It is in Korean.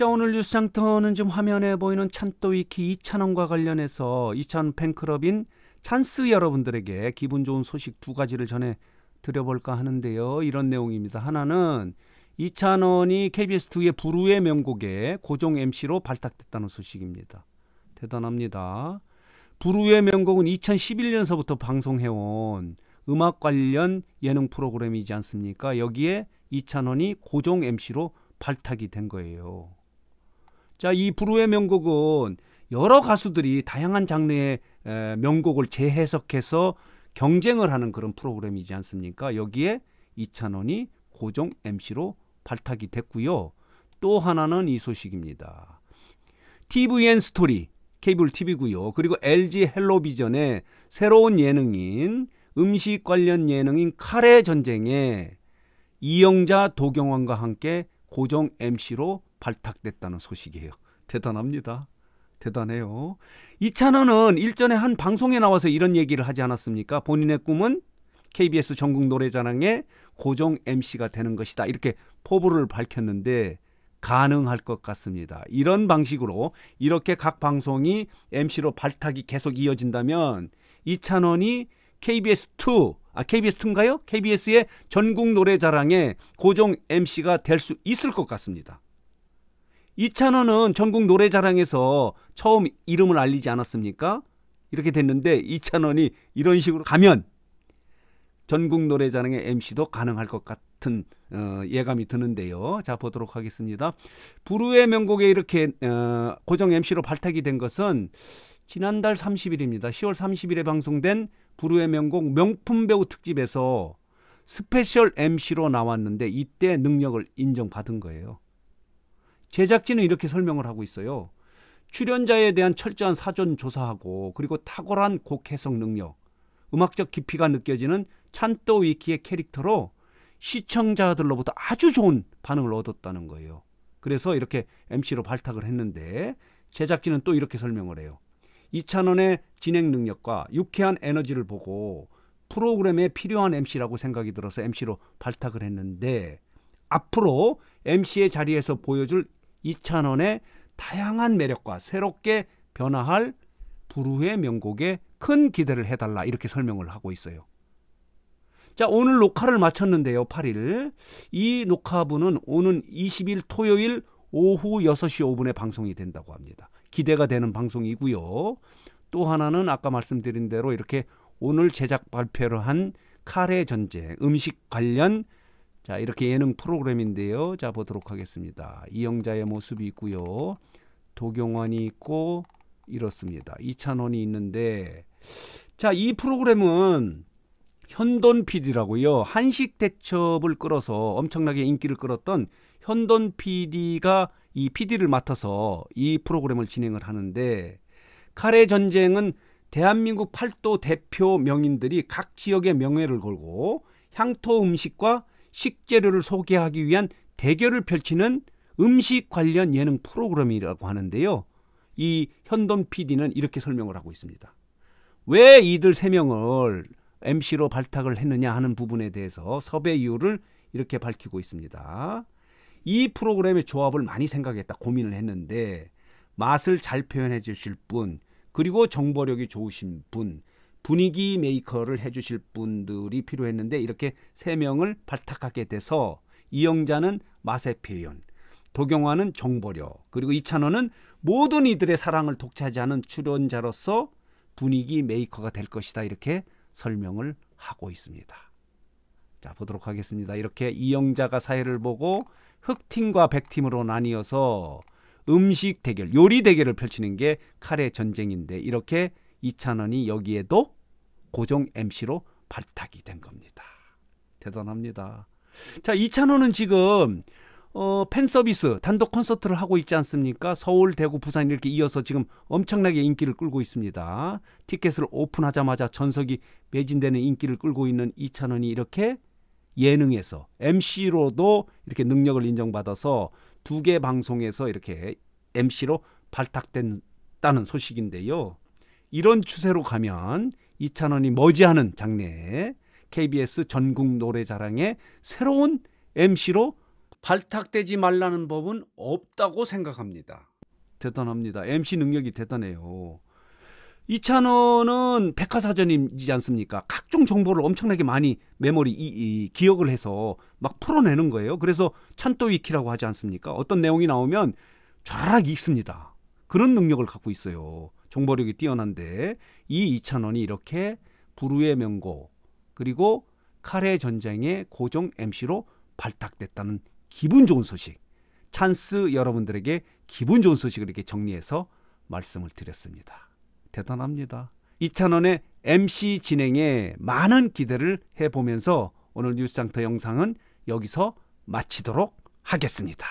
자, 오늘 뉴스장터는 지금 화면에 보이는 찬또위키 이찬원과 관련해서 이찬원 팬클럽인 찬스 여러분들에게 기분 좋은 소식 두 가지를 전해 드려볼까 하는데요. 이런 내용입니다. 하나는 이찬원이 KBS 2의 부르의 명곡에 고정 MC로 발탁됐다는 소식입니다. 대단합니다. 부르의 명곡은 2011년서부터 방송해온 음악 관련 예능 프로그램이지 않습니까? 여기에 이찬원이 고정 MC로 발탁이 된 거예요. 자, 이 브루의 명곡은 여러 가수들이 다양한 장르의 명곡을 재해석해서 경쟁을 하는 그런 프로그램이지 않습니까? 여기에 이찬원이 고정 MC로 발탁이 됐고요. 또 하나는 이 소식입니다. TVN 스토리 케이블 TV고요. 그리고 LG 헬로비전의 새로운 예능인 음식 관련 예능인 카레 전쟁에 이영자 도경원과 함께 고정 MC로 발탁됐다는 소식이에요. 대단합니다. 대단해요. 이찬원은 일전에 한 방송에 나와서 이런 얘기를 하지 않았습니까? 본인의 꿈은 KBS 전국 노래자랑의 고정 MC가 되는 것이다. 이렇게 포부를 밝혔는데 가능할 것 같습니다. 이런 방식으로 이렇게 각 방송이 MC로 발탁이 계속 이어진다면 이찬원이 KBS2, 아, KBS2인가요? KBS의 전국 노래자랑의 고정 MC가 될 수 있을 것 같습니다. 이찬원은 전국 노래자랑에서 처음 이름을 알리지 않았습니까? 이렇게 됐는데 이찬원이 이런 식으로 가면 전국 노래자랑의 MC도 가능할 것 같은 어, 예감이 드는데요. 자 보도록 하겠습니다. 부르의 명곡에 이렇게 어, 고정 MC로 발탁이 된 것은 지난달 30일입니다. 10월 30일에 방송된 부르의 명곡 명품 배우 특집에서 스페셜 MC로 나왔는데 이때 능력을 인정받은 거예요. 제작진은 이렇게 설명을 하고 있어요. 출연자에 대한 철저한 사전 조사하고 그리고 탁월한 곡 해석 능력, 음악적 깊이가 느껴지는 찬또 위키의 캐릭터로 시청자들로부터 아주 좋은 반응을 얻었다는 거예요. 그래서 이렇게 MC로 발탁을 했는데 제작진은 또 이렇게 설명을 해요. 이찬원의 진행 능력과 유쾌한 에너지를 보고 프로그램에 필요한 MC라고 생각이 들어서 MC로 발탁을 했는데 앞으로 MC의 자리에서 보여줄 이찬원의 다양한 매력과 새롭게 변화할 부르의 명곡에 큰 기대를 해달라 이렇게 설명을 하고 있어요. 자 오늘 녹화를 마쳤는데요. 8일 이 녹화분은 오는 20일 토요일 오후 6시 5분에 방송이 된다고 합니다. 기대가 되는 방송이고요. 또 하나는 아까 말씀드린 대로 이렇게 오늘 제작 발표를 한 카레 전쟁 음식 관련 자, 이렇게 예능 프로그램인데요. 자, 보도록 하겠습니다. 이영자의 모습이 있고요. 도경환이 있고 이렇습니다. 이찬원이 있는데 자, 이 프로그램은 현돈 PD라고요. 한식 대첩을 끌어서 엄청나게 인기를 끌었던 현돈 PD가 이 PD를 맡아서 이 프로그램을 진행을 하는데 카레 전쟁은 대한민국 팔도 대표 명인들이 각 지역의 명예를 걸고 향토 음식과 식재료를 소개하기 위한 대결을 펼치는 음식 관련 예능 프로그램이라고 하는데요. 이 현돈 PD는 이렇게 설명을 하고 있습니다. 왜 이들 세 명을 MC로 발탁을 했느냐 하는 부분에 대해서 섭외 이유를 이렇게 밝히고 있습니다. 이 프로그램의 조합을 많이 생각했다 고민을 했는데 맛을 잘 표현해 주실 분 그리고 정보력이 좋으신 분 분위기 메이커를 해주실 분들이 필요했는데 이렇게 세 명을 발탁하게 돼서 이영자는 맛의 표현, 도경화는 정보력, 그리고 이찬원은 모든 이들의 사랑을 독차지하는 출연자로서 분위기 메이커가 될 것이다 이렇게 설명을 하고 있습니다. 자 보도록 하겠습니다. 이렇게 이영자가 사회를 보고 흑팀과 백팀으로 나뉘어서 음식 대결, 요리 대결을 펼치는 게 칼의 전쟁인데 이렇게 이찬원이 여기에도 고정 MC로 발탁이 된 겁니다. 대단합니다. 자, 이찬원은 지금 어, 팬 서비스 단독 콘서트를 하고 있지 않습니까? 서울, 대구, 부산 이렇게 이어서 지금 엄청나게 인기를 끌고 있습니다. 티켓을 오픈하자마자 전석이 매진되는 인기를 끌고 있는 이찬원이 이렇게 예능에서 MC로도 이렇게 능력을 인정받아서 두 개 방송에서 이렇게 MC로 발탁된다는 소식인데요. 이런 추세로 가면 이찬원이 머지않은 장래에 KBS 전국 노래자랑의 새로운 MC로 발탁되지 말라는 법은 없다고 생각합니다. 대단합니다. MC 능력이 대단해요. 이찬원은 백화사전이지 않습니까? 각종 정보를 엄청나게 많이 메모리 이, 이, 기억을 해서 막 풀어내는 거예요. 그래서 찬또위키라고 하지 않습니까? 어떤 내용이 나오면 쫘라락 읽습니다. 그런 능력을 갖고 있어요. 정보력이 뛰어난데 이 이찬원이 이렇게 부르의 명고 그리고 카레 전쟁의 고정 MC로 발탁됐다는 기분 좋은 소식, 찬스 여러분들에게 기분 좋은 소식을 이렇게 정리해서 말씀을 드렸습니다. 대단합니다. 이찬원의 MC 진행에 많은 기대를 해보면서 오늘 뉴스장터 영상은 여기서 마치도록 하겠습니다.